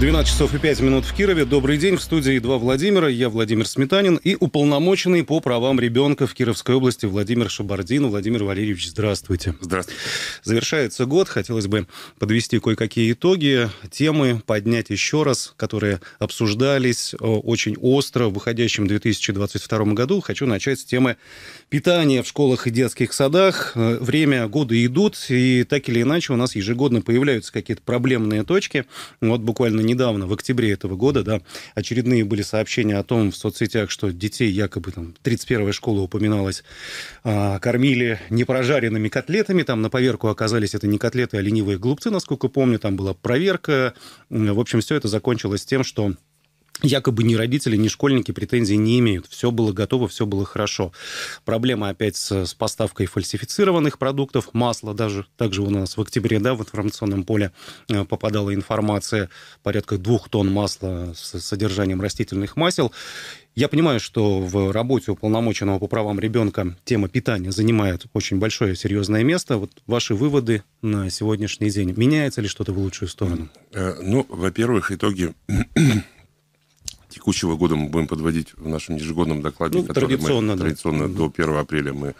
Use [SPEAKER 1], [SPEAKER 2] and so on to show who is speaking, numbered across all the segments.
[SPEAKER 1] 12 часов и 5 минут в Кирове. Добрый день. В студии два Владимира. Я Владимир Сметанин и уполномоченный по правам ребенка в Кировской области Владимир Шабардин. Владимир Валерьевич, здравствуйте. Здравствуйте. Завершается год. Хотелось бы подвести кое-какие итоги, темы поднять еще раз, которые обсуждались э, очень остро в выходящем 2022 году. Хочу начать с темы питания в школах и детских садах. Э, время годы идут, и так или иначе у нас ежегодно появляются какие-то проблемные точки. Вот буквально недавно, в октябре этого года, да, очередные были сообщения о том в соцсетях, что детей якобы там 31-я школа упоминалась, а, кормили непрожаренными котлетами, там на поверку оказались это не котлеты, а ленивые глупцы, насколько помню, там была проверка. В общем, все это закончилось тем, что якобы ни родители, ни школьники претензий не имеют. Все было готово, все было хорошо. Проблема опять с, с поставкой фальсифицированных продуктов, масла даже. Также у нас в октябре да, в информационном поле э, попадала информация порядка двух тонн масла с содержанием растительных масел. Я понимаю, что в работе уполномоченного по правам ребенка тема питания занимает очень большое серьезное место. Вот ваши выводы на сегодняшний день. Меняется ли что-то в лучшую сторону?
[SPEAKER 2] Э, ну, во-первых, итоги текущего года мы будем подводить в нашем ежегодном докладе, ну, который традиционно, мы, да. традиционно да. до 1 апреля мы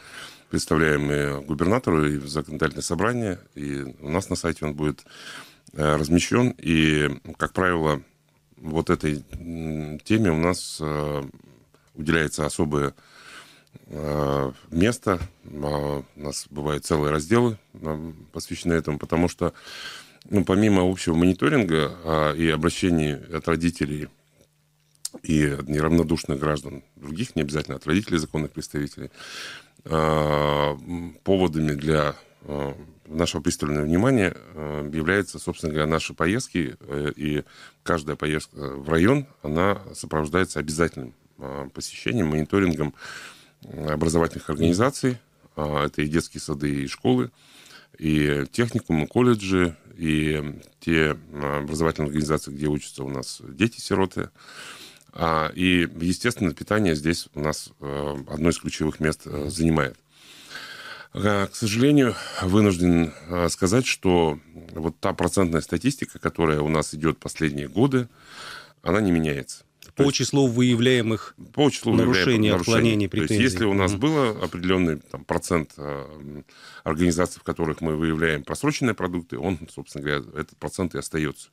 [SPEAKER 2] представляем и губернатору, и в законодательное собрание, и у нас на сайте он будет э, размещен, и, как правило, вот этой теме у нас э, уделяется особое э, место. У нас бывают целые разделы, посвященные этому, потому что ну, помимо общего мониторинга и обращений от родителей и от неравнодушных граждан других, не обязательно от родителей законных представителей, а, поводами для а, нашего пристального внимания а, является, собственно говоря, наши поездки. Э, и каждая поездка в район, она сопровождается обязательным посещением, мониторингом образовательных организаций. Это и детские сады, и школы, и техникумы, колледжи, и те образовательные организации, где учатся у нас дети-сироты. А, и, естественно, питание здесь у нас э, одно из ключевых мест э, занимает. Э, к сожалению, вынужден сказать, что вот та процентная статистика, которая у нас идет последние годы, она не меняется
[SPEAKER 1] по числу выявляемых по числу нарушений, нарушений. отклонений, претензий. То есть, если у нас
[SPEAKER 2] mm-hmm. было определенный там, процент э, организаций, в которых мы выявляем просроченные продукты, он, собственно говоря, этот процент и остается.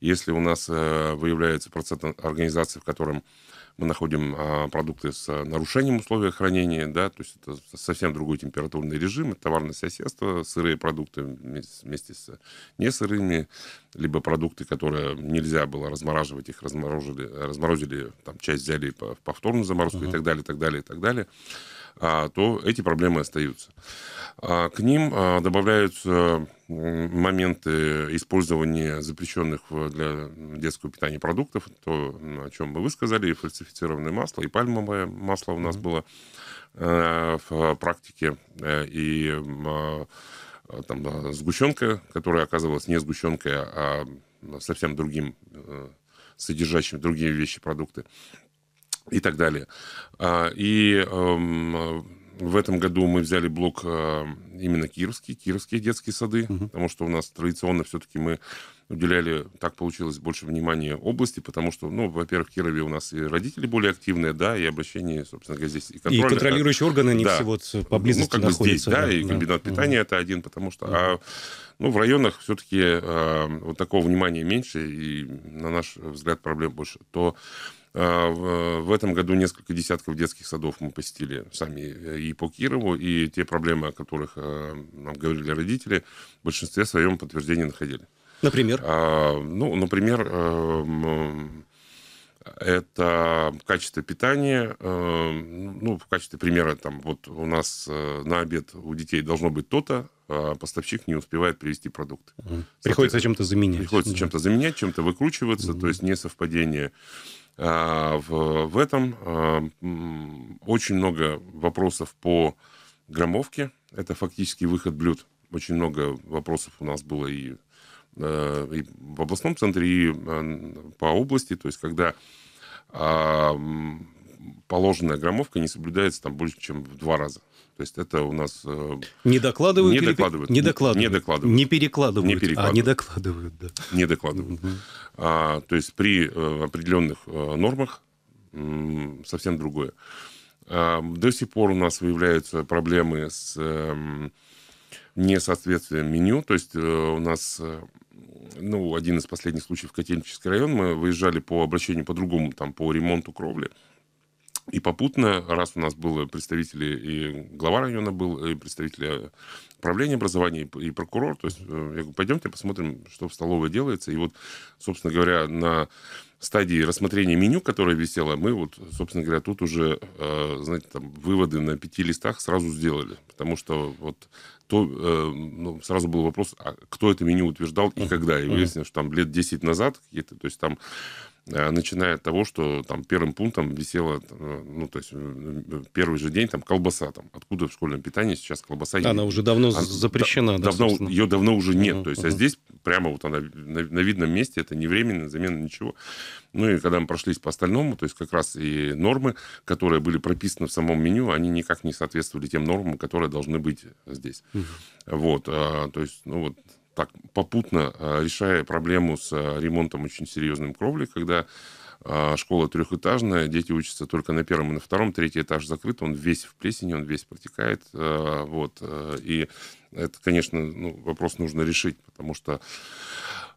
[SPEAKER 2] Если у нас э, выявляется процент организаций, в котором мы находим а, продукты с э, нарушением условий хранения, да, то есть это совсем другой температурный режим, это товарное соседство, сырые продукты вместе с несырыми, либо продукты, которые нельзя было размораживать, их разморозили, разморозили там часть взяли в повторную заморозку uh-huh. и так далее, так далее, и так далее. А, то эти проблемы остаются. А, к ним а, добавляются моменты использования запрещенных э, для детского питания продуктов, то, о чем мы высказали, и фальсифицированное масло, и пальмовое масло у нас было э, в э, практике, и там сгущенка, которая оказывалась не сгущенкой, а совсем другим, содержащим другие вещи продукты и так далее. А, и эм, в этом году мы взяли блок э, именно Кировские кировские детские сады, угу. потому что у нас традиционно все-таки мы уделяли, так получилось, больше внимания области, потому что, ну, во-первых, в Кирове у нас и родители более активные, да, и обращение, собственно говоря, здесь и контроль. И контролирующие органы, они да, все вот поблизости ну, как находятся. здесь, да, и комбинат да. питания угу. это один, потому что... Угу. А, ну, в районах все-таки э, вот такого внимания меньше, и, на наш взгляд, проблем больше. То Э, в этом году несколько десятков детских садов мы посетили сами э, и по Кирову, и те проблемы, о которых э, нам говорили родители, в большинстве своем подтверждения находили. Например? А, ну, например, эм, это качество питания. Эм, ну, в качестве примера, там, вот у нас на обед у детей должно быть то-то, а поставщик не успевает привезти продукты. Приходится чем-то заменять. Приходится да. чем-то заменять, чем-то выкручиваться, угу. то есть несовпадение. совпадение а, в, в этом а, очень много вопросов по громовке. Это фактически выход блюд. Очень много вопросов у нас было и, а, и в областном центре, и по области. То есть, когда положенная громовка не соблюдается там больше, чем в два раза. То есть это у нас... Э, не докладывают? Не или... докладывают. Не докладывают. Не, докладывают. не перекладывают. Не перекладывают. А, не докладывают, да. Не докладывают. Угу. А, то есть при э, определенных э, нормах совсем другое. А, до сих пор у нас выявляются проблемы с эм, несоответствием меню. То есть у нас ну, один из последних случаев Котельнический район, мы выезжали по обращению по-другому, там, по ремонту кровли. И попутно, раз у нас было представители, и глава района был, и представители управления образования, и прокурор, то есть э, я говорю, пойдемте посмотрим, что в столовой делается. И вот, собственно говоря, на стадии рассмотрения меню, которое висело, мы вот, собственно говоря, тут уже, э, знаете, там выводы на пяти листах сразу сделали, потому что вот то, э, ну, сразу был вопрос, а кто это меню утверждал и когда. И выяснилось, что там лет 10 назад какие-то, то есть там Э, начиная от того, что там первым пунктом висела, э, ну, то есть э, первый же день там колбаса там. Откуда в школьном питании сейчас колбаса? Она есть? уже давно она, запрещена, да, давно, Ее давно уже нет. Uh-huh, то есть, uh-huh. а здесь прямо вот она на, на видном месте, это не временно, замена ничего. Ну, и когда мы прошлись по остальному, то есть как раз и нормы, которые были прописаны в самом меню, они никак не соответствовали тем нормам, которые должны быть здесь. Uh-huh. Вот, а, то есть, ну, вот так попутно э, решая проблему с э, ремонтом очень серьезным кровли, когда э, школа трехэтажная, дети учатся только на первом и на втором, третий этаж закрыт, он весь в плесени, он весь протекает, вот, и это, конечно, ну, вопрос нужно решить, потому что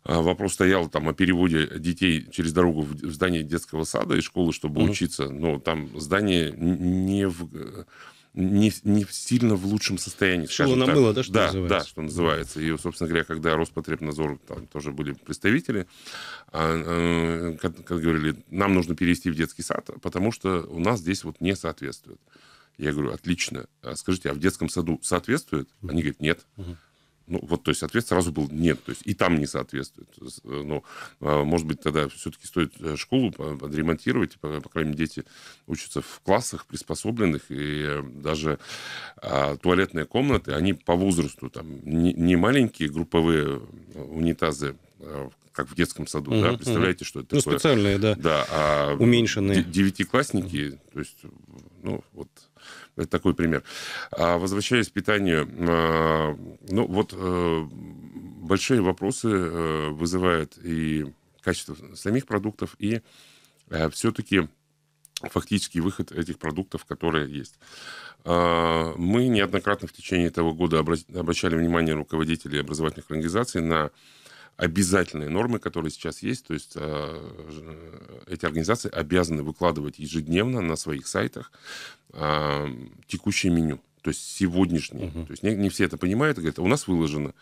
[SPEAKER 2] вопрос стоял там о переводе детей через дорогу в здание детского сада и школы, чтобы mm-hmm. учиться, но там здание не в не, не сильно в лучшем состоянии. Шило на мыло, да, что да, называется? Да, что называется. И, собственно говоря, когда Роспотребнадзор, там тоже были представители, как, э, как говорили, нам нужно перевести в детский сад, потому что у нас здесь вот не соответствует. Я говорю, отлично. А скажите, а в детском саду соответствует? Они говорят, нет. Угу. Ну, вот, то есть ответ сразу был нет, то есть и там не соответствует. Э, но ну, а, может быть, тогда все-таки стоит э, школу отремонтировать по, по крайней мере, дети учатся в классах приспособленных, и э, даже а, туалетные комнаты, они по возрасту, там, не, не маленькие групповые унитазы, а, как в детском саду, угу, да, представляете, угу. что это ну, такое? Ну, специальные, да, да а уменьшенные. Девятиклассники, то есть, ну, вот это такой пример. А возвращаясь к питанию, а, ну вот э, большие вопросы э, вызывает и качество самих продуктов, и э, все-таки фактический выход этих продуктов, которые есть. А, мы неоднократно в течение этого года обращали внимание руководителей образовательных организаций на обязательные нормы, которые сейчас есть. То есть э, эти организации обязаны выкладывать ежедневно на своих сайтах э, текущее меню. То есть сегодняшнее. Угу. То есть не, не все это понимают и говорят, «А у нас выложено.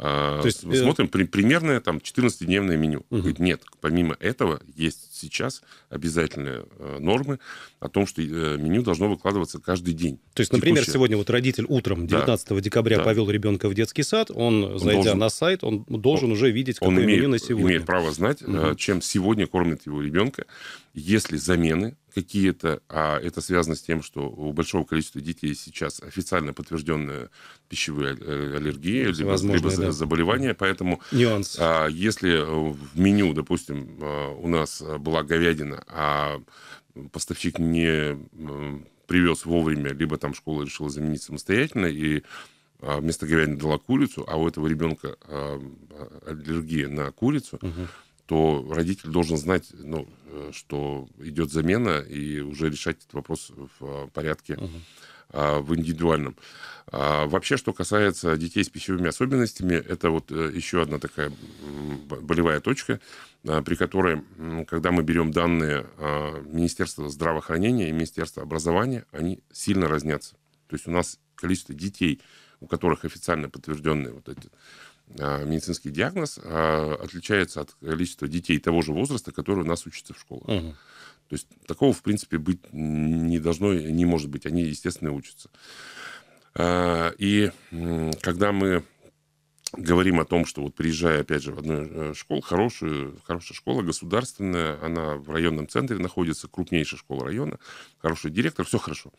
[SPEAKER 2] А, То есть, э, смотрим при, примерное там 14-дневное меню. Угу. Говорит, нет, помимо этого есть сейчас обязательные э, нормы о том, что э, меню должно выкладываться каждый день. То есть, например, сегодня
[SPEAKER 1] вот родитель утром 19 да. декабря да. повел ребенка в детский сад, он, он зайдя должен, на сайт, он должен он, уже видеть, какое он имеет, меню на сегодня. Он имеет
[SPEAKER 2] право знать, угу. чем сегодня кормят его ребенка. Если замены, какие-то, а это связано с тем, что у большого количества детей сейчас официально подтвержденные пищевые а, аллергии, либо, либо да. заболевания, поэтому Нюанс. А, если в меню, допустим, а, у нас была говядина, а поставщик не привез вовремя, либо там школа решила заменить самостоятельно, и а, вместо говядины дала курицу, а у этого ребенка аллергия на курицу, угу. то родитель должен знать, ну, Э, что идет замена, и уже решать этот вопрос в э, порядке а, в индивидуальном. А, вообще, что касается детей с пищевыми особенностями, это вот э, еще одна такая болевая точка, а, при которой, когда мы берем данные а, Министерства здравоохранения и Министерства образования, они сильно разнятся. То есть у нас количество детей, у которых официально подтвержденные вот эти Э, медицинский диагноз э, отличается от количества детей того же возраста, которые у нас учатся в школах. Угу. То есть такого, в принципе, быть не должно, не может быть. Они, естественно, учатся. Э, и когда мы говорим о том, что вот приезжая, опять же, в одну э, школу, хорошую, хорошая школа государственная, она в районном центре находится, крупнейшая школа района, хороший директор, все хорошо.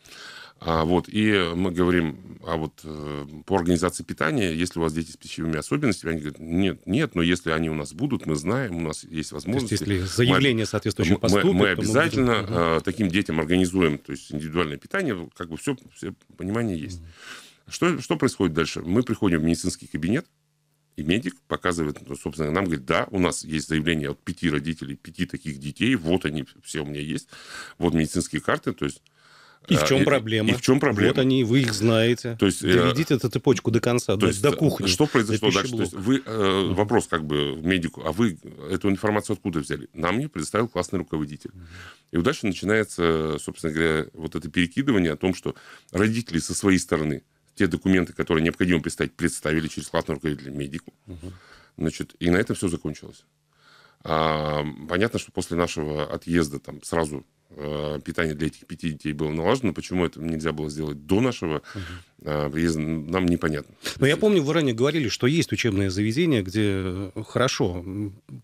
[SPEAKER 2] А вот, и мы говорим, а вот э, по организации питания, если у вас дети с пищевыми особенностями, они говорят, нет, нет, но если они у нас будут, мы знаем, у нас есть возможность. если заявление мы, соответствующее поступит, мы, мы обязательно мы будем... Э, таким детям организуем, то есть индивидуальное питание, как бы все, все понимание есть. Что, что происходит дальше? Мы приходим в медицинский кабинет, и медик показывает, ну, собственно, нам говорит, да, у нас есть заявление от пяти родителей, пяти таких детей, вот они все у меня есть, вот медицинские карты, то есть и в а, чем проблема? И, в чем проблема? Вот
[SPEAKER 1] они, вы их знаете. То есть, э, Доведите эту цепочку до конца, то есть, до кухни. Что произошло дальше? То есть
[SPEAKER 2] вы, э, Вопрос как бы медику, а вы эту информацию откуда взяли? Нам не предоставил классный руководитель. Угу. И вот дальше начинается, собственно говоря, вот это перекидывание о том, что родители со своей стороны те документы, которые необходимо представить, представили через классного руководителя медику. Угу. Значит, и на этом все закончилось. А, понятно, что после нашего отъезда там сразу Э, питание для этих пяти детей было налажено. Почему это нельзя было сделать до нашего э, приезда, нам непонятно.
[SPEAKER 1] Но я помню, вы ранее говорили, что есть учебное заведение, где хорошо,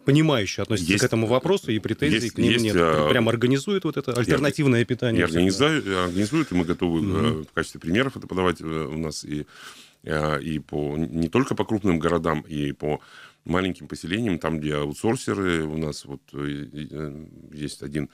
[SPEAKER 1] понимающе относятся есть, к этому вопросу, и претензий есть, к ним есть, нет. А... Прям организуют вот это альтернативное я, питание. Я организую,
[SPEAKER 2] организуют, и мы готовы в качестве примеров это подавать у нас и, и по, не только по крупным городам, и по маленьким поселениям, там, где аутсорсеры у нас, вот есть один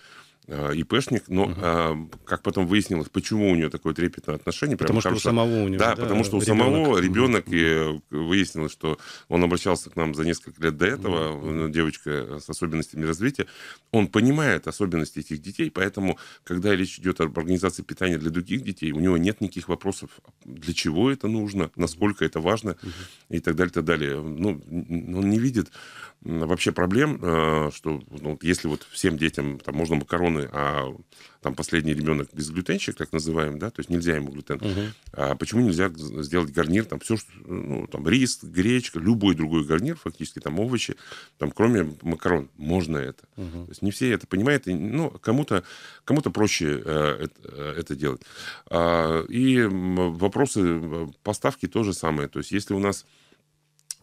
[SPEAKER 2] Э, ИПшник, но, угу. а, как потом выяснилось, почему у нее такое трепетное отношение. Потому, что, что у самого у него, Да, да потому что у ребенок. самого ребенок, угу. и выяснилось, что он обращался к нам за несколько лет до этого, угу. девочка с особенностями развития, он понимает особенности этих детей, поэтому, когда речь идет об организации питания для других детей, у него нет никаких вопросов, для чего это нужно, насколько это важно угу. и так далее, и так далее. Ну, он не видит вообще проблем, э, что ну, если вот всем детям там, можно макароны культуры, а там последний ребенок безглютенщик так называемый, да, то есть нельзя ему глютен. Угу. А почему нельзя сделать гарнир, там все, что, ну, там рис, гречка, любой другой гарнир, фактически, там овощи, там кроме макарон, можно это. Угу. То есть не все это понимают, и, ну, кому-то кому то проще э, это, э, это делать. А, и вопросы э, поставки то же самое. То есть если у нас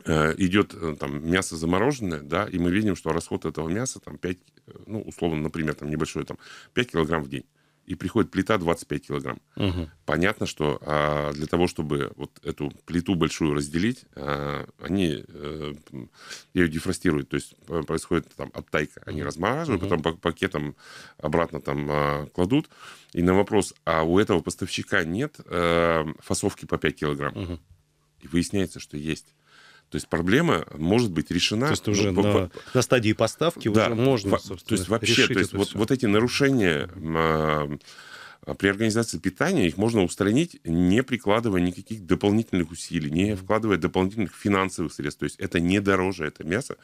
[SPEAKER 2] Э, идет э, там мясо замороженное, да, и мы видим, что расход этого мяса там 5, э, ну, условно, например, там небольшой, там 5 килограмм в день. И приходит плита 25 килограмм. Угу. Понятно, что а, для того, чтобы вот эту плиту большую разделить, а, они а, ее дефростируют. То есть происходит там оттайка, Они размораживают, угу. потом пакетом обратно там а, кладут. И на вопрос, а у этого поставщика нет а, фасовки по 5 килограмм? Угу. И выясняется, что есть. То есть проблема может быть решена. То есть ну, уже ну, на, по,
[SPEAKER 1] на стадии поставки да, уже можно, собственно, То есть вообще, то есть вот,
[SPEAKER 2] вот эти нарушения а, а при организации питания их можно устранить, не прикладывая никаких дополнительных усилий, не вкладывая дополнительных финансовых средств. То есть это не дороже, это мясо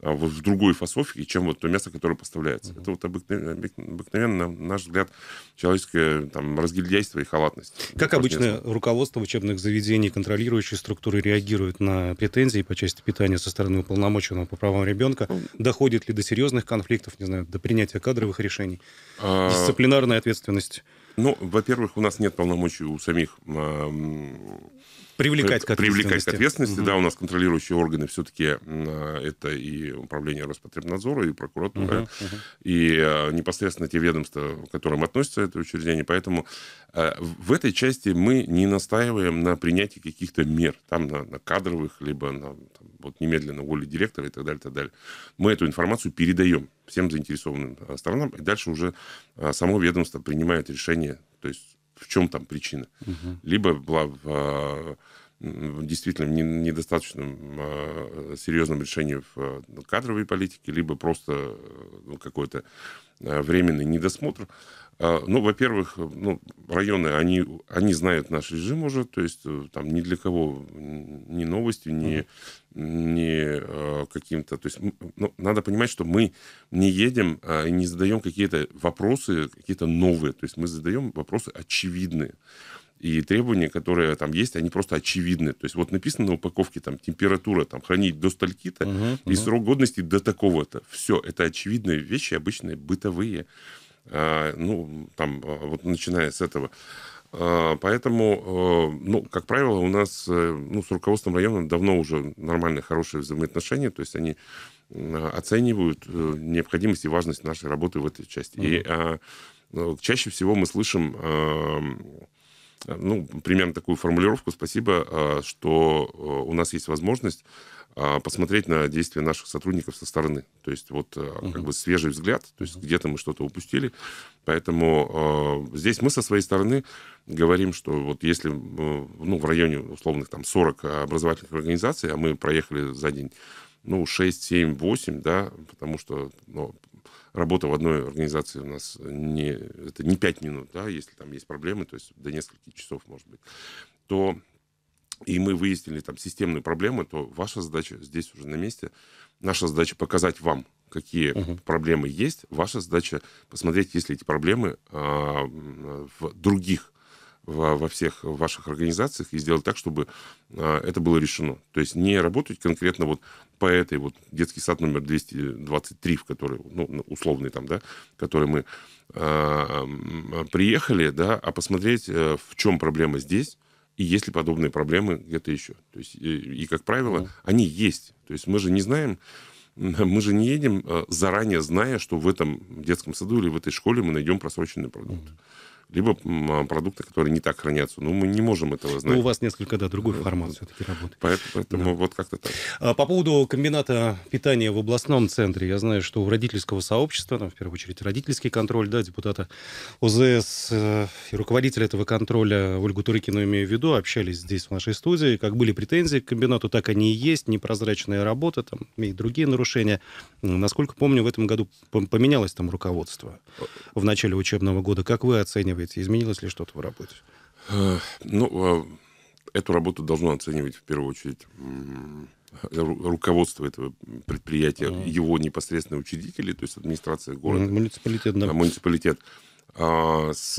[SPEAKER 2] а в другой фасовке, чем вот то мясо, которое поставляется. Mm-hmm. Это вот обыкновенно, на наш взгляд, человеческое там, разгильдяйство и халатность. Как обычно несколько.
[SPEAKER 1] руководство учебных заведений, контролирующие структуры реагируют на претензии по части питания со стороны уполномоченного по правам ребенка? Ну, Доходит ли до серьезных конфликтов, не знаю, до принятия кадровых решений? А, Дисциплинарная ответственность?
[SPEAKER 2] Ну, во-первых, у нас нет полномочий у самих... Привлекать к ответственности. Привлекать к ответственности, угу. да, у нас контролирующие органы все-таки это и управление Роспотребнадзора, и прокуратура, угу, угу. и э, непосредственно те ведомства, к которым относится это учреждение. Поэтому э, в этой части мы не настаиваем на принятии каких-то мер, там на, на кадровых, либо на там, вот немедленно уволить директора и так далее, и так далее. Мы эту информацию передаем всем заинтересованным а, сторонам, и дальше уже а, само ведомство принимает решение, то есть в чем там причина. Угу. Либо была в, в а, действительно недостаточном серьезном решении в кадровой политике, либо просто ну, какой-то временный недосмотр. А, ну, во-первых, ну, районы, они, они знают наш режим уже, то есть э, там ни для кого ни новости, ни, ни а, каким-то... То есть ну, надо понимать, что мы не едем а, и не задаем какие-то вопросы, какие-то новые, то есть мы задаем вопросы очевидные и требования, которые там есть, они просто очевидны. То есть вот написано на упаковке там температура, там хранить до стальки-то угу, и угу. срок годности до такого-то. Все, это очевидные вещи, обычные бытовые. А, ну, там, а, вот начиная с этого. А, поэтому, ну, как правило, у нас э, ну, с руководством района давно уже нормальные, хорошие взаимоотношения, то есть они оценивают э, необходимость и важность нашей работы в этой части. Mm-hmm. И а, ну, чаще всего мы слышим Э, ну, примерно такую формулировку. Спасибо, э, что э, у нас есть возможность посмотреть на действия наших сотрудников со стороны. То есть вот угу. как бы свежий взгляд, то есть где-то мы что-то упустили. Поэтому здесь мы со своей стороны говорим, что вот если ну, в районе условных там 40 образовательных организаций, а мы проехали за день ну, 6, 7, 8, да, потому что ну, работа в одной организации у нас не, это не 5 минут, да, если там есть проблемы, то есть до нескольких часов, может быть, то и мы выяснили там системные проблемы, то ваша задача здесь уже на месте, наша задача показать вам, какие угу. проблемы есть, ваша задача посмотреть, есть ли эти проблемы э, в других во, во всех ваших организациях и сделать так, чтобы а, это было решено. То есть не работать конкретно вот по этой вот детский сад номер 223, в который, ну, ну, условный там, да, который мы а, приехали, да, а посмотреть, э, в чем проблема здесь, и есть ли подобные проблемы где-то еще. То есть, и, и как правило, mm-hmm. они есть. То есть мы же не знаем, мы же не едем э, заранее зная, что в этом детском саду или в этой школе мы найдем просроченный продукт. Mm-hmm либо а, продукты, которые не так хранятся. Ну, мы не можем этого ну, знать. Ну, у вас
[SPEAKER 1] несколько, да, другой формат все-таки работает.
[SPEAKER 2] Поэтому, поэтому да. вот как-то так.
[SPEAKER 1] А, по поводу комбината питания в областном центре, я знаю, что у родительского сообщества, там, ну, в первую очередь, родительский контроль, да, депутата ОЗС э, и руководителя этого контроля Ольгу Турикину имею в виду, общались здесь, в нашей студии. Как были претензии к комбинату, так они и есть. Непрозрачная работа там, и другие нарушения. Насколько помню, в этом году поменялось там руководство в начале учебного года. Как вы оцениваете оценивается? Изменилось ли что-то в работе?
[SPEAKER 2] Э, ну, а, эту работу должно оценивать в первую очередь руководство этого предприятия, mm-hmm. его непосредственные учредители, то есть администрация города. Муниципалитет, да. А, муниципалитет. А, с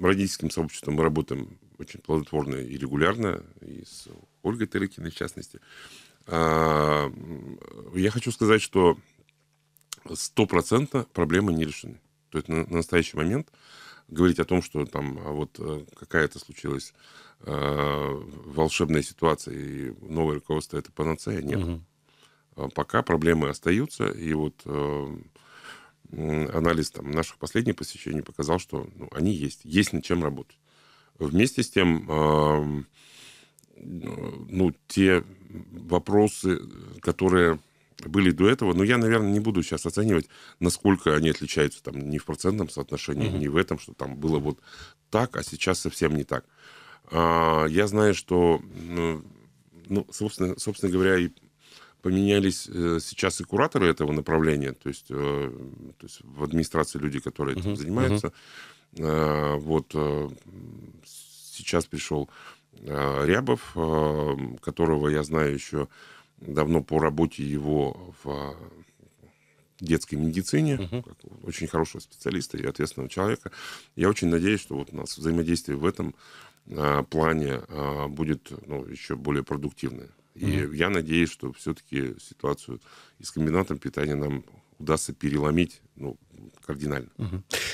[SPEAKER 2] родительским сообществом мы работаем очень плодотворно и регулярно, и с Ольгой Терыкиной в частности. Я хочу сказать, что стопроцентно проблемы не решены. То есть на настоящий момент говорить о том, что там а вот э, какая-то случилась э, волшебная ситуация и новое руководство это панацея, нет. Угу. Пока проблемы остаются, и вот э, анализ там, наших последних посещений показал, что ну, они есть, есть над чем работать. Вместе с тем, а, э, ну, те вопросы, которые были до этого, но я, наверное, не буду сейчас оценивать, насколько они отличаются там не в процентном соотношении, mm-hmm. не в этом, что там было вот так, а сейчас совсем не так. А, я знаю, что, ну, ну собственно, собственно говоря, и поменялись э, сейчас и кураторы этого направления, то есть, э, то есть в администрации люди, которые этим uh-huh, занимаются. Uh-huh. Вот сейчас пришел Рябов, которого я знаю еще давно по работе его в а, детской медицине, угу. очень хорошего специалиста и ответственного человека. Я очень надеюсь, что вот у нас взаимодействие в этом а, плане а, будет ну, еще более продуктивное. И угу. я надеюсь, что все-таки ситуацию и с комбинатом питания нам удастся переломить ну, кардинально.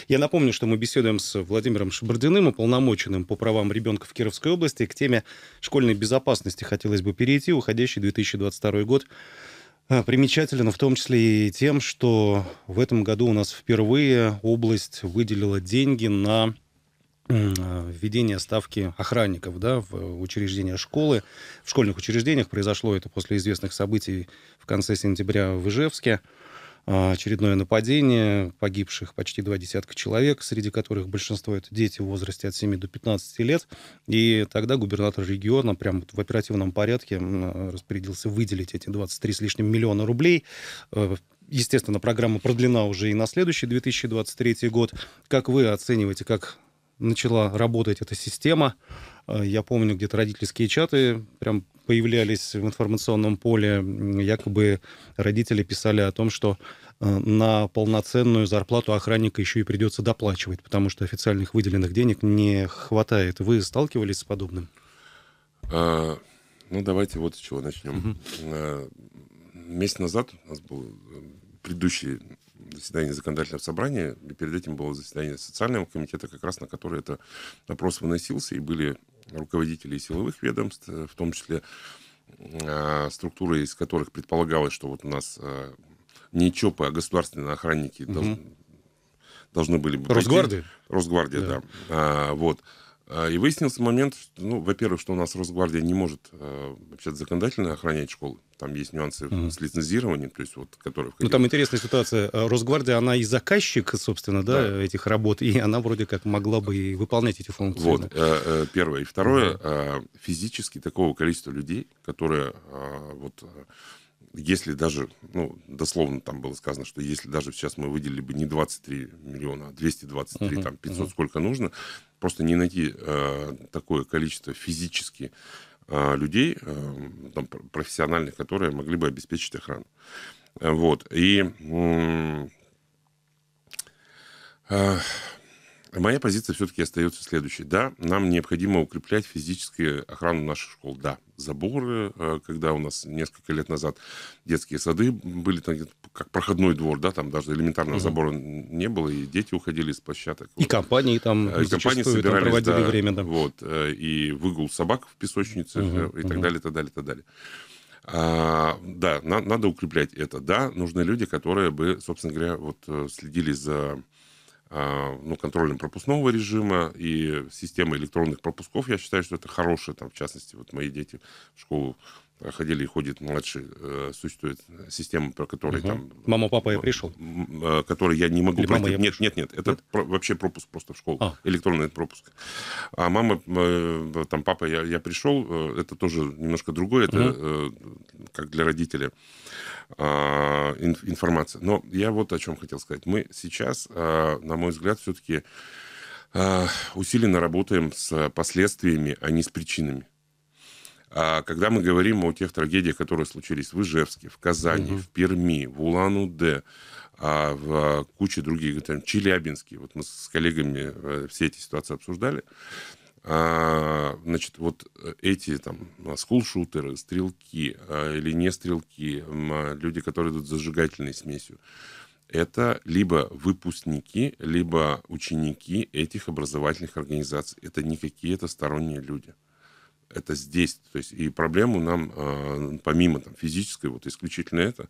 [SPEAKER 1] Я напомню, что мы беседуем с Владимиром Шабардиным, уполномоченным по правам ребенка в Кировской области. К теме школьной безопасности хотелось бы перейти. Уходящий 2022 год э, примечателен в том числе и тем, что в этом году у нас впервые область выделила деньги на э, введение ставки охранников да, в учреждения школы. В школьных учреждениях произошло это после известных событий в конце сентября в Ижевске. А, очередное нападение, погибших почти два десятка человек, среди которых большинство это дети в возрасте от 7 до 15 лет. И тогда губернатор региона прям в оперативном порядке распорядился выделить эти 23 с лишним миллиона рублей э, Естественно, программа продлена уже и на следующий 2023 год. Как вы оцениваете, как начала работать эта система? Э, я помню, где-то родительские чаты прям появлялись в информационном поле, якобы родители писали о том, что э, на полноценную зарплату охранника еще и придется доплачивать, потому что официальных выделенных денег не хватает. Вы сталкивались с подобным?
[SPEAKER 2] А, ну, давайте вот с чего начнем. Угу. А, месяц назад у нас был э, предыдущий заседание законодательного собрания, и перед этим было заседание социального комитета, как раз на которое это вопрос выносился, и были руководителей силовых ведомств, э, в том числе э, структуры, из которых предполагалось, что вот у нас э, не ЧОПы, а государственные охранники угу. должны, должны были быть Росгвардия? Росгвардия, да. да. А, вот. А, и выяснился момент, ну, во-первых, что у нас Росгвардия не может вообще законодательно охранять школы. Там есть нюансы mm-hmm. с лицензированием, то есть вот, которые... Ну, там
[SPEAKER 1] интересная ситуация. Э, Росгвардия, она и заказчик, собственно, да, да, этих работ, и она вроде как могла бы и выполнять эти функции. Вот, э, э,
[SPEAKER 2] первое. И второе, mm-hmm. физически такого количества людей, которые вот если даже, ну, дословно там было сказано, что если даже сейчас мы выделили бы не 23 миллиона, а 223, uh-huh, там, 500, uh-huh. сколько нужно, просто не найти э, такое количество физически а, людей а, там, профессиональных, которые могли бы обеспечить охрану. Вот. И а, Моя позиция все-таки остается следующей. Да, нам необходимо укреплять физическую охрану наших школ. Да, заборы, э, когда у нас несколько лет назад детские сады были там, как проходной двор, да, там даже элементарного угу. забора не было, и дети уходили из площадок. И вот. компании там э, и компании собирались, там проводили да, время. Да. Вот, э, и выгул собак в песочнице угу, и так угу. далее, так далее, так далее. А, да, на, надо укреплять это. Да, нужны люди, которые бы, собственно говоря, вот следили за а, ну, контрольно-пропускного режима и системы электронных пропусков. Я считаю, что это хорошее, там, в частности, вот мои дети в школу ходили и ходят младшие, э, существует система, про которую угу. там...
[SPEAKER 1] Мама, папа, я э, пришел? Э, Который я не могу... Или мама, нет, нет, нет, это нет? Про,
[SPEAKER 2] вообще пропуск просто в школу, а. электронный пропуск. А мама, там, папа, я, я пришел, это тоже немножко другое, угу. это как для родителя а, информация. Но я вот о чем хотел сказать. Мы сейчас, а, на мой взгляд, все-таки а, усиленно работаем с последствиями, а не с причинами. А когда мы говорим о тех трагедиях, которые случились в Ижевске, в Казани, угу. в Перми, в Улан-Удэ, а в а, куче других, там, Челябинске, вот мы с коллегами э, все эти ситуации обсуждали, а, значит, вот э, эти там скулшутеры, стрелки а, или не стрелки, а, люди, которые идут с зажигательной смесью, это либо выпускники, либо ученики этих образовательных организаций. Это не какие-то сторонние люди это здесь. То есть и проблему нам, э, помимо там, физической, вот исключительно это,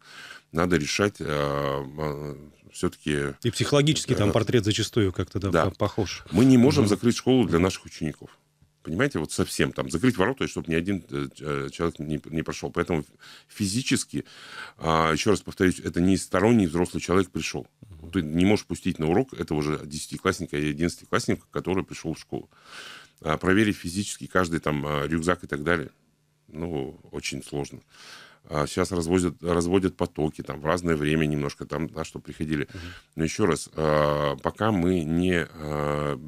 [SPEAKER 2] надо решать э, э, все-таки... И психологический там портрет
[SPEAKER 1] зачастую как-то да, да. похож. Мы не можем
[SPEAKER 2] закрыть школу для наших учеников. Понимаете, вот совсем там закрыть ворота, чтобы ни один человек не, не прошел. Поэтому физически, еще раз повторюсь, это не сторонний взрослый человек пришел. Ты не можешь пустить на урок этого же десятиклассника и одиннадцатиклассника, который пришел в школу. А, проверить физически каждый там а, рюкзак и так далее, ну, очень сложно. А, сейчас разводят, разводят потоки там в разное время немножко там, да, что приходили. Но еще раз, пока мы не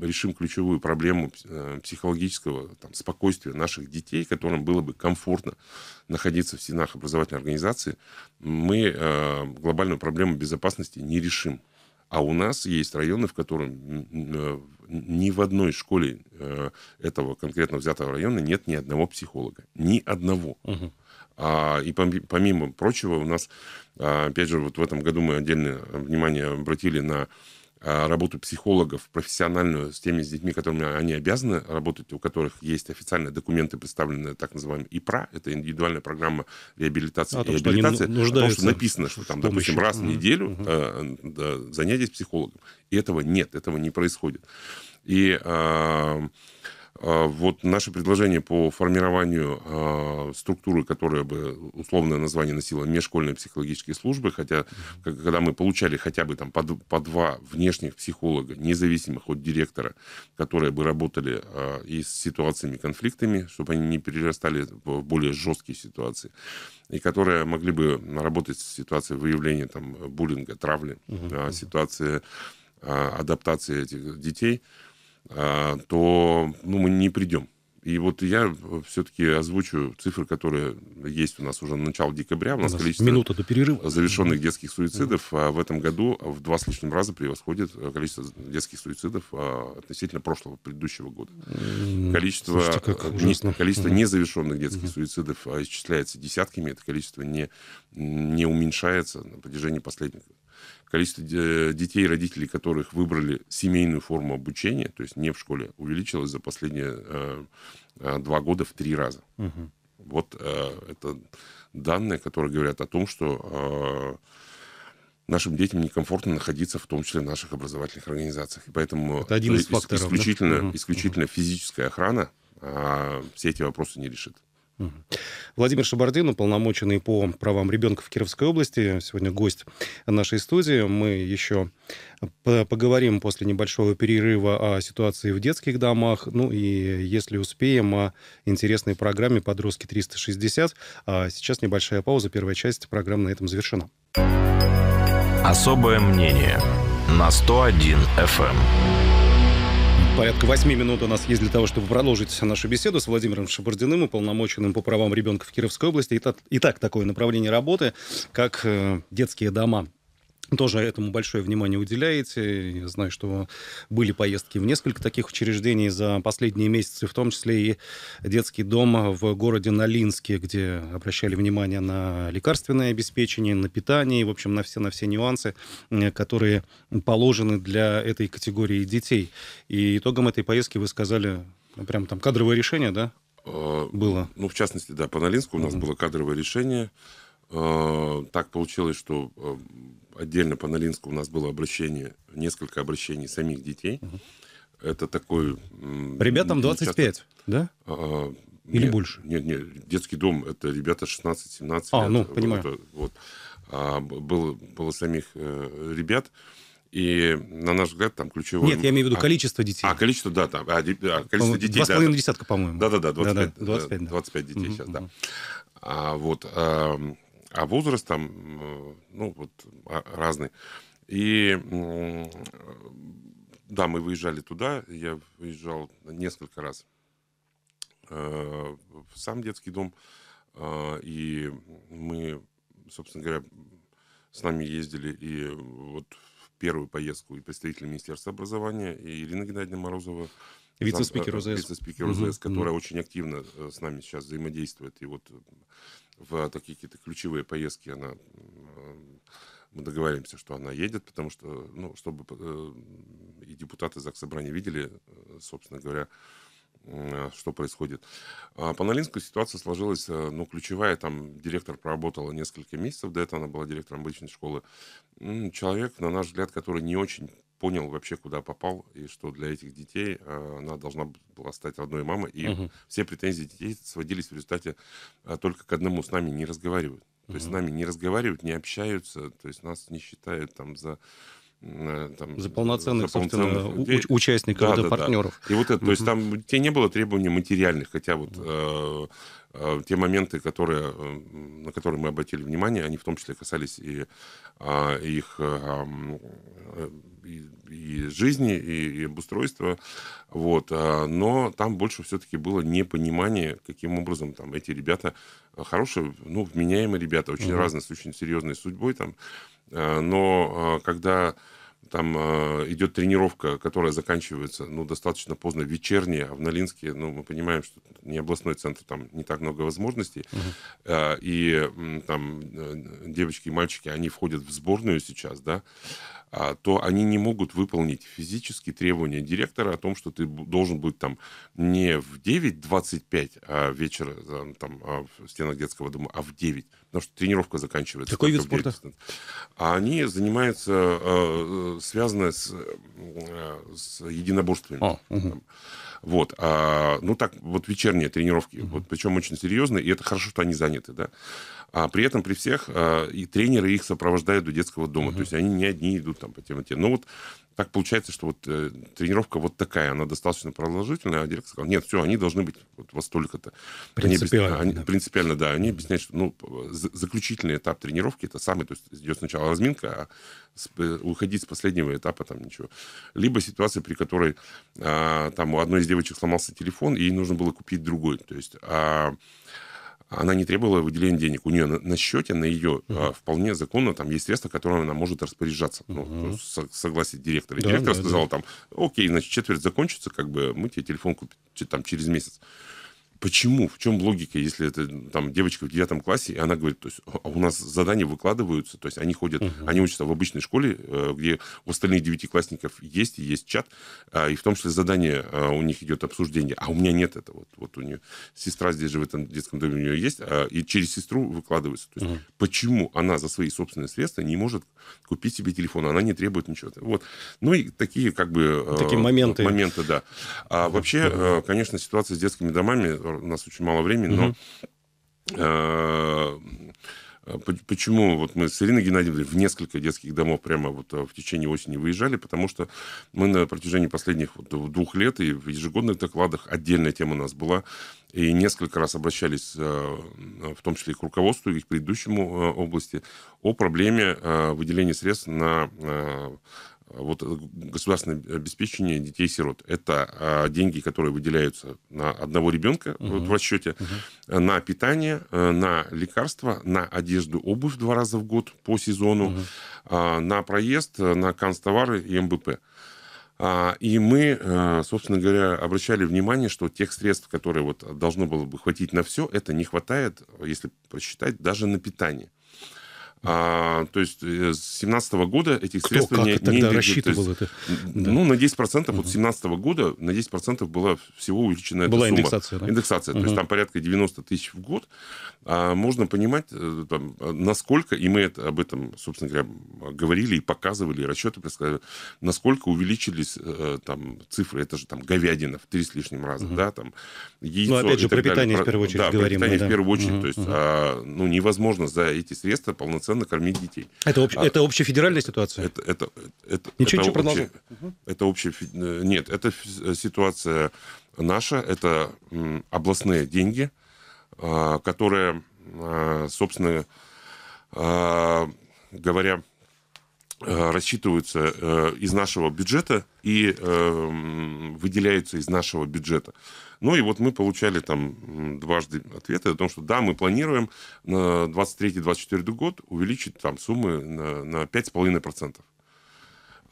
[SPEAKER 2] решим ключевую проблему э, психологического там, спокойствия наших детей, которым было бы комфортно находиться в стенах образовательной организации, мы глобальную проблему безопасности не решим. А у нас есть районы, в которых ни в одной школе э, этого конкретно взятого района нет ни одного психолога. Ни одного. Угу. А, и помимо прочего, у нас, а, опять же, вот в этом году мы отдельное внимание обратили на а, работу психологов профессиональную с теми с детьми, которыми они обязаны работать, у которых есть официальные документы, представленные так называемым ИПРА, это индивидуальная программа реабилитации а, и реабилитации, о том, что написано, что там, допустим, раз в неделю угу. да, занятие с психологом. И этого нет, этого не происходит. И э, а, вот наше предложение по формированию а, структуры, которая бы условное название носила межшкольные психологические службы, хотя когда мы получали хотя бы там по, по два внешних психолога, независимых от директора, которые бы работали а, и с ситуациями, конфликтами, чтобы они не перерастали в более жесткие ситуации, и которые могли бы работать с ситуацией выявления там буллинга, травли, угу, ситуации адаптации этих детей – а, то ну, мы не придем. И вот я все-таки озвучу цифры, которые есть у нас уже на начало декабря. У нас, у нас количество
[SPEAKER 1] минута до перерыва.
[SPEAKER 2] завершенных детских суицидов а, в этом году в два с лишним раза превосходит э, количество детских суицидов а, относительно прошлого, предыдущего года. Количество, Слушайте, как ужасно. количество незавершенных детских суицидов исчисляется десятками, это количество не, не уменьшается на протяжении последних количество э, детей и родителей, которых выбрали семейную форму обучения, то есть не в школе, увеличилось за последние э, э, два года в три раза. Угу. Вот это данные, которые говорят о том, что нашим детям некомфортно находиться, в том числе в наших образовательных организациях. И поэтому это один из факторов, исключительно, да? исключительно угу. физическая охрана а, все эти вопросы не решит.
[SPEAKER 1] Владимир Шабардин, уполномоченный по правам ребенка в Кировской области, сегодня гость нашей студии. Мы еще поговорим после небольшого перерыва о ситуации в детских домах, ну и, если успеем, о интересной программе «Подростки 360». А сейчас небольшая пауза, первая часть программы на этом завершена. Особое мнение на 101 FM. Порядка восьми минут у нас есть для того, чтобы продолжить нашу беседу с Владимиром Шабардиным, уполномоченным по правам ребенка в Кировской области. Итак, итак такое направление работы, как э, детские дома тоже этому большое внимание уделяете. Я знаю, что были поездки в несколько таких учреждений за последние месяцы, в том числе и детский дом в городе Налинске, где обращали внимание на лекарственное обеспечение, на питание, и, в общем, на все, на все нюансы, э, которые положены для этой категории детей. И итогом этой поездки вы сказали, ну, прям там кадровое решение, да? А, было.
[SPEAKER 2] Ну, в частности, да, по Налинску у нас mm-hmm. было кадровое решение. А, так получилось, что э, отдельно по Налинску у нас было обращение, несколько обращений самих детей. Угу. Это такой... Ребятам 25, часто, да? А, Или нет, больше? Нет, нет, детский дом, это ребята 16-17 а, лет. ну, понимаю. Это, вот. А, было, было самих э, ребят. И, на наш взгляд, там ключевое... Нет, я имею в виду а, количество детей. А, количество, да, там, а, а количество детей... Два с половиной десятка, по-моему. Да-да-да, 25, да, да, 25, 25 э, детей угу, сейчас, угу. да. А, вот, а, а возраст там, ну, вот а, разный. И да, мы выезжали туда, я выезжал несколько раз э, в сам детский дом, э, и мы, собственно говоря, с нами ездили и вот в первую поездку и представители Министерства образования, и Ирина Геннадьевна Морозова, Вице-спикер ОЗС. Э, вице-спикер ОЗС, угу. которая угу. очень активно с нами сейчас взаимодействует. И вот в такие какие-то ключевые поездки она э, мы договариваемся, что она едет, потому что, ну, чтобы э, и депутаты ЗАГС Собрания видели, э, собственно говоря, что происходит. А по Налинскую ситуация сложилась, ну, ключевая, там директор проработала несколько месяцев, до этого она была директором обычной школы. Человек, на наш взгляд, который не очень понял вообще, куда попал, и что для этих детей э, она должна была стать родной мамой. И угу. все претензии детей сводились в результате э, только к одному, с нами не разговаривают. То угу. есть с нами не разговаривают, не общаются, то есть нас не считают там за э, там,
[SPEAKER 1] за полноценных, за полноценных... Уч- участников, да, да, партнеров. Да. И вот это, то есть
[SPEAKER 2] там те не было требований материальных, хотя вот э, э, те моменты, которые, на которые мы обратили внимание, они в том числе касались и э, их э, и, и жизни, и, и обустройства. Вот. А, но там больше все-таки было непонимание, каким образом там эти ребята а, хорошие, ну, вменяемые ребята, очень mm-hmm. разные, с очень серьезной судьбой там. А, но когда там идет тренировка, которая заканчивается, ну, достаточно поздно, вечерняя, а в Налинске, ну, мы понимаем, что не областной центр, там не так много возможностей, uh-huh. и там э, девочки и мальчики, они входят в сборную сейчас, да, а, то они не могут выполнить физические требования директора о том, что ты должен быть там не в 9.25 а вечера а, там, в стенах детского дома, а в 9, потому что тренировка заканчивается. Какой вид спорта? А они занимаются, э, связанное с, с единоборствами. О, угу. Вот. А, ну, так, вот вечерние тренировки, mm-hmm. вот, причем очень серьезные, и это хорошо, что они заняты, да. А при этом при всех а, и тренеры их сопровождают до детского дома, mm-hmm. то есть они не одни идут там по тем и Но ну, вот так получается, что вот э, тренировка вот такая, она достаточно продолжительная, а директор сказал, нет, все, они должны быть вот во столько-то. Принципиально. Они, да. Принципиально, да. Они объясняют, что ну, заключительный этап тренировки, это самый, то есть идет сначала разминка, а с, э, уходить с последнего этапа там ничего. Либо ситуация, при которой а, там у одной из девочек сломался телефон, и ей нужно было купить другой. То есть... А, она не требовала выделения денег. У нее на, на счете, на ее угу. а, вполне законно, там есть средства, которыми она может распоряжаться. Угу. Ну, со, согласит директора. Да, директор да, сказал да. там, окей, значит, четверть закончится, как бы мы тебе телефон купим там, через месяц. Почему? В чем логика, если это там девочка в девятом классе, и она говорит, то есть «А, а у нас задания выкладываются, то есть они ходят, угу. они учатся в обычной школе, э, где у остальных девятиклассников есть и есть чат, а, и в том числе задание у них идет обсуждение, а у меня нет этого. Вот, вот у нее сестра здесь же в этом детском доме у нее есть, и через сестру выкладывается. То есть угу. почему она за свои собственные средства не может купить себе телефон, она не требует ничего. Вот. Ну и такие как бы... Э, такие моменты. Моменты, да. А вообще, э, конечно, ситуация с детскими домами у нас очень мало времени, но... Э, почему вот мы с Ириной Геннадьевной в несколько детских домов прямо вот э, в течение осени выезжали? Потому что мы на протяжении последних вот двух лет и в ежегодных докладах отдельная тема у нас была. И несколько раз обращались, э, в том числе и к руководству, и к предыдущему области, о проблеме выделения средств на вот э, государственное обеспечение детей-сирот. Это а, деньги, которые выделяются на одного ребенка угу. Э, вот в расчете, угу. на питание, э, на лекарства, на одежду, обувь два раза в год по сезону, угу. на проезд, на канцтовары и МБП. А, и мы, собственно говоря, обращали внимание, что тех средств, которые вот должно было бы хватить на все, это не хватает, если просчитать, даже на питание. А, то есть э, с 17 -го года этих Кто, средств как не, тогда не рассчитывал есть, это? Ну, на 10% угу. от 17 -го года на 10% была всего увеличена была эта индексация, Да? Индексация, угу. то есть там порядка 90 тысяч в год. А можно понимать, э, там, э, насколько, и мы это, об этом, собственно говоря, говорили и показывали, и расчеты предсказывали, насколько увеличились там цифры, это же там говядина в три с лишним раза, угу. да, там яйцо. Ну, опять же, про питание в первую очередь да, говорим. Да, в первую очередь, угу. то есть угу. А, ну, невозможно за эти средства полноценно полноценно кормить детей.
[SPEAKER 1] Это, общ... а... это федеральная ситуация?
[SPEAKER 2] Это, это, это, ничего, это ничего, общее... Это общая Нет, это ситуация наша, это областные деньги, а, которые, а, собственно а, говоря, рассчитываются э, из нашего бюджета и э, выделяются из нашего бюджета. Ну и вот мы получали там дважды ответы о том, что да, мы планируем на 23-24 год увеличить там суммы на, на 5,5%.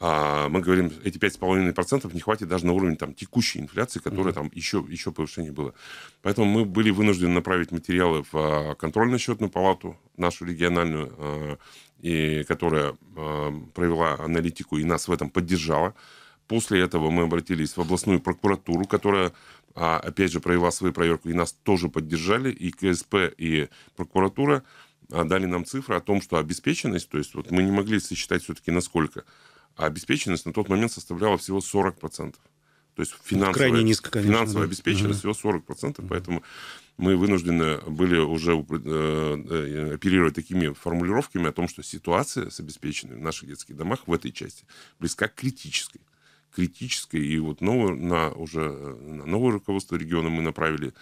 [SPEAKER 2] А мы говорим, эти 5,5% не хватит даже на уровень там, текущей инфляции, которая mm-hmm. там еще, еще повышение было. Поэтому мы были вынуждены направить материалы в а, контрольно-счетную палату, нашу региональную, а, и, которая а, провела аналитику и нас в этом поддержала. После этого мы обратились в областную прокуратуру, которая а, опять же, провела свою проверку, и нас тоже поддержали, и КСП, и прокуратура а, дали нам цифры о том, что обеспеченность, то есть вот мы не могли сосчитать все-таки насколько, а обеспеченность на тот момент составляла всего 40%. То есть ну, финансовая, Крайне низко, конечно, финансовая да. обеспеченность угу. всего 40%, угу. поэтому мы вынуждены были уже э, э, оперировать такими формулировками о том, что ситуация с обеспеченными в наших детских домах в этой части близка к критической критической. И вот новое, на, уже на новое руководство региона мы направили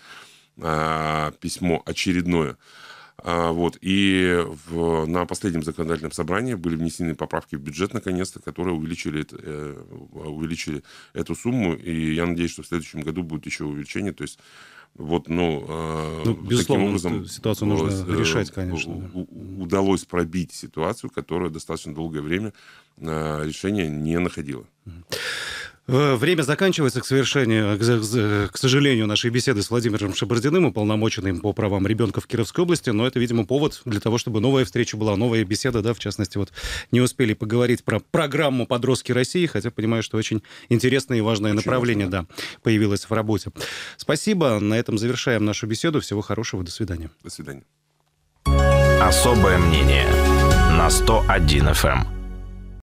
[SPEAKER 2] а, письмо очередное. А, вот, и в, на последнем законодательном собрании были внесены поправки в бюджет, наконец-то, которые увеличили, э, увеличили эту сумму. И я надеюсь, что в следующем году будет еще увеличение. То есть вот, ну, э, ну таким образом... Ситуацию нужно э, решать, конечно. Удалось пробить ситуацию, которая достаточно долгое время э, решения не находила.
[SPEAKER 1] Э, время заканчивается к совершению, к, сожалению, нашей беседы с Владимиром Шабардиным, уполномоченным по правам ребенка в Кировской области, но это, видимо, повод для того, чтобы новая встреча была, новая беседа, да, в частности, вот не успели поговорить про программу «Подростки России», хотя понимаю, что очень интересное и важное очень направление, важно. да, появилось в работе. Спасибо, на этом завершаем нашу беседу, всего хорошего, до свидания. До свидания. Особое мнение на 101 FM.